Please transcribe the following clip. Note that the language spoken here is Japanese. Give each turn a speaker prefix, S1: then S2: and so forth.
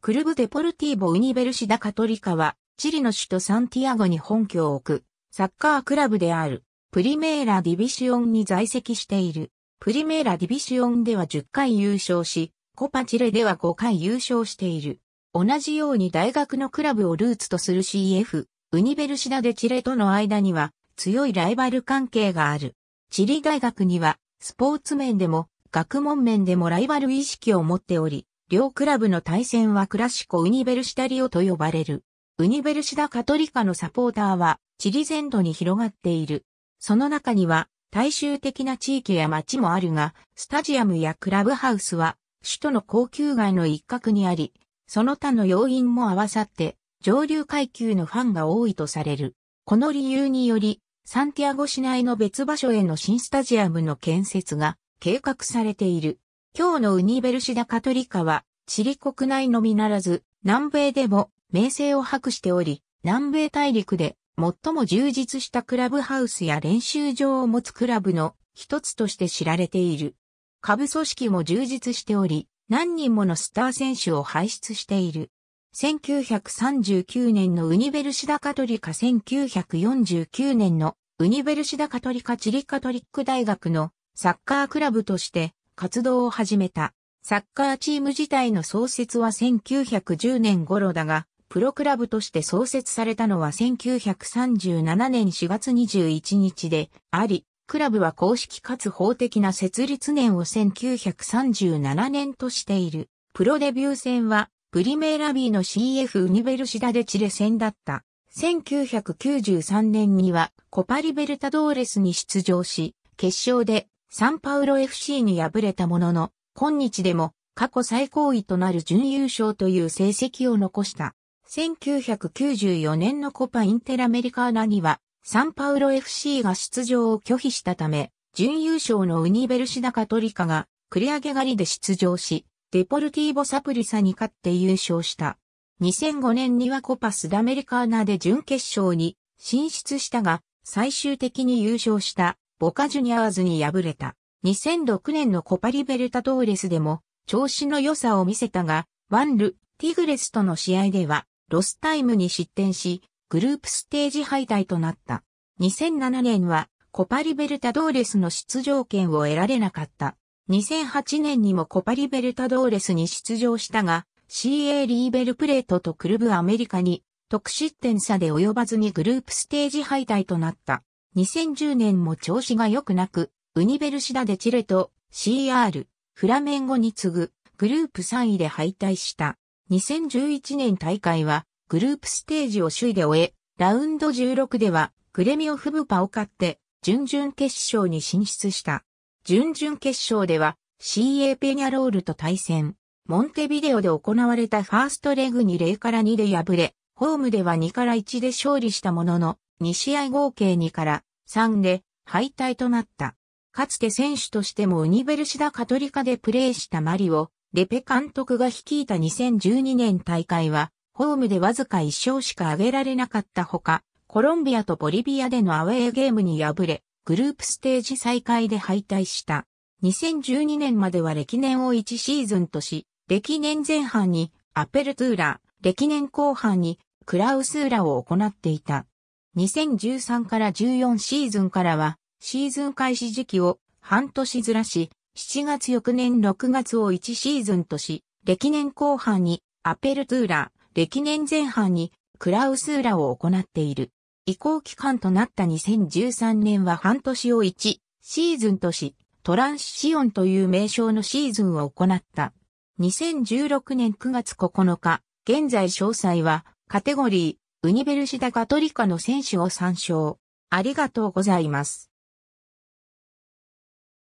S1: クルブデポルティーボ・ウニベルシダ・カトリカは、チリの首都サンティアゴに本拠を置く、サッカークラブである、プリメーラ・ディビシオンに在籍している。プリメーラ・ディビシオンでは10回優勝し、コパチレでは5回優勝している。同じように大学のクラブをルーツとする CF、ウニベルシダ・デ・チレとの間には、強いライバル関係がある。チリ大学には、スポーツ面でも、学問面でもライバル意識を持っており、両クラブの対戦はクラシコ・ウニベルシタリオと呼ばれる。ウニベルシダ・カトリカのサポーターはチリ全土に広がっている。その中には大衆的な地域や街もあるが、スタジアムやクラブハウスは首都の高級街の一角にあり、その他の要因も合わさって上流階級のファンが多いとされる。この理由により、サンティアゴ市内の別場所への新スタジアムの建設が計画されている。今日のウニベルシダカトリカは、チリ国内のみならず、南米でも名声を博しており、南米大陸で最も充実したクラブハウスや練習場を持つクラブの一つとして知られている。下部組織も充実しており、何人ものスター選手を輩出している。1939年のウニベルシダカトリカ1949年のウニベルシダカトリカチリカトリック大学のサッカークラブとして活動を始めた。サッカーチーム自体の創設は1910年頃だが、プロクラブとして創設されたのは1937年4月21日であり、クラブは公式かつ法的な設立年を1937年としている。プロデビュー戦は、プリメーラビーの CF ウニベルシダでチレ戦だった。1993年にはコパリベルタドーレスに出場し、決勝でサンパウロ FC に敗れたものの、今日でも過去最高位となる準優勝という成績を残した。1994年のコパインテラメリカーナには、サンパウロ FC が出場を拒否したため、準優勝のウニベルシダカトリカが繰り上げ狩りで出場し、デポルティーボサプリサに勝って優勝した。2005年にはコパスダメリカーナで準決勝に進出したが、最終的に優勝したボカジュニアーズに敗れた。2006年のコパリベルタドーレスでも調子の良さを見せたが、ワンル、ティグレスとの試合ではロスタイムに失点し、グループステージ敗退となった。2007年はコパリベルタドーレスの出場権を得られなかった。2008年にもコパリベルタドーレスに出場したが、CA リーベルプレートとクルブアメリカに得失点差で及ばずにグループステージ敗退となった。2010年も調子が良くなく、ウニベルシダでチレと CR、フラメンゴに次ぐグループ3位で敗退した。2011年大会はグループステージを首位で終え、ラウンド16ではグレミオフブパを勝って準々決勝に進出した。準々決勝では CA ペニャロールと対戦。モンテビデオで行われたファーストレグに0から2で敗れ、ホームでは2から1で勝利したものの、2試合合計2から3で敗退となった。かつて選手としてもウニベルシダカトリカでプレーしたマリオ、レペ監督が率いた2012年大会は、ホームでわずか1勝しか挙げられなかったほか、コロンビアとボリビアでのアウェーゲームに敗れ、グループステージ再開で敗退した。2012年までは歴年を1シーズンとし、歴年前半にアペルトゥーラ、歴年後半にクラウスーラを行っていた。2013から14シーズンからは、シーズン開始時期を半年ずらし、7月翌年6月を1シーズンとし、歴年後半にアペルトゥーラ、歴年前半にクラウスーラを行っている。移行期間となった2013年は半年を1シーズンとし、トランシシオンという名称のシーズンを行った。2016年9月9日、現在詳細はカテゴリー、ウニベルシダ・ガトリカの選手を参照。ありがとうございます。